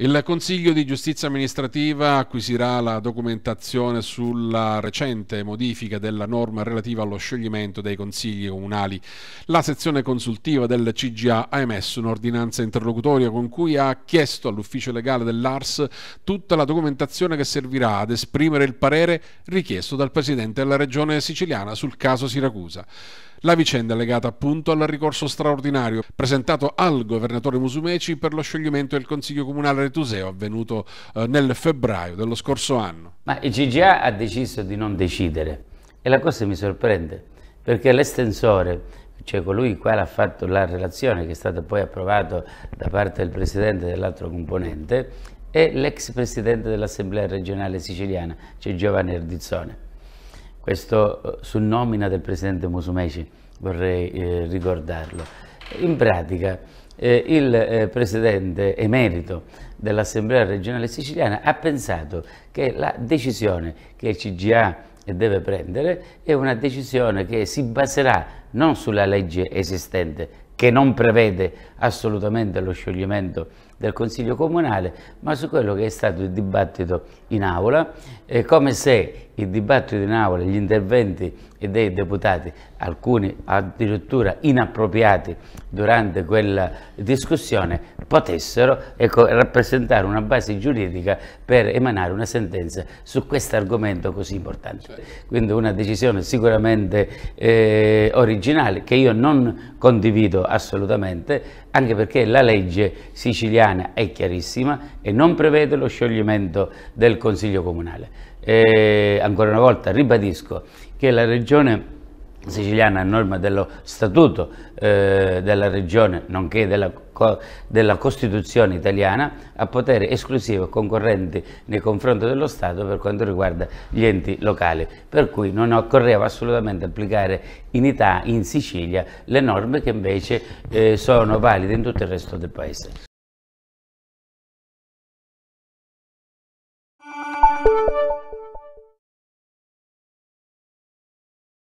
Il Consiglio di giustizia amministrativa acquisirà la documentazione sulla recente modifica della norma relativa allo scioglimento dei consigli comunali. La sezione consultiva del CGA ha emesso un'ordinanza interlocutoria con cui ha chiesto all'ufficio legale dell'ARS tutta la documentazione che servirà ad esprimere il parere richiesto dal Presidente della Regione siciliana sul caso Siracusa. La vicenda è legata appunto al ricorso straordinario presentato al governatore Musumeci per lo scioglimento del Consiglio Comunale Retuseo avvenuto eh, nel febbraio dello scorso anno. Ma il CGA ha deciso di non decidere e la cosa mi sorprende perché l'estensore, cioè colui il quale ha fatto la relazione che è stata poi approvata da parte del presidente dell'altro componente, è l'ex presidente dell'Assemblea regionale siciliana, cioè Giovanni Erdizzone questo eh, su nomina del presidente Musumeci vorrei eh, ricordarlo. In pratica eh, il eh, presidente emerito dell'Assemblea regionale siciliana ha pensato che la decisione che il CGA deve prendere è una decisione che si baserà non sulla legge esistente che non prevede assolutamente lo scioglimento del Consiglio Comunale, ma su quello che è stato il dibattito in Aula, eh, come se il dibattito in Aula, gli interventi dei deputati, alcuni addirittura inappropriati durante quella discussione, potessero ecco, rappresentare una base giuridica per emanare una sentenza su questo argomento così importante. Certo. Quindi una decisione sicuramente eh, originale che io non condivido assolutamente, anche perché la legge siciliana è chiarissima e non prevede lo scioglimento del Consiglio Comunale. E, eh, ancora una volta ribadisco che la Regione siciliana a norma dello statuto eh, della regione nonché della, co della, Costituzione italiana ha potere esclusivo concorrente nei confronti dello Stato per quanto riguarda gli enti locali per cui non occorreva assolutamente applicare in, Italia, in Sicilia le norme che invece eh, sono valide in tutto il resto del paese.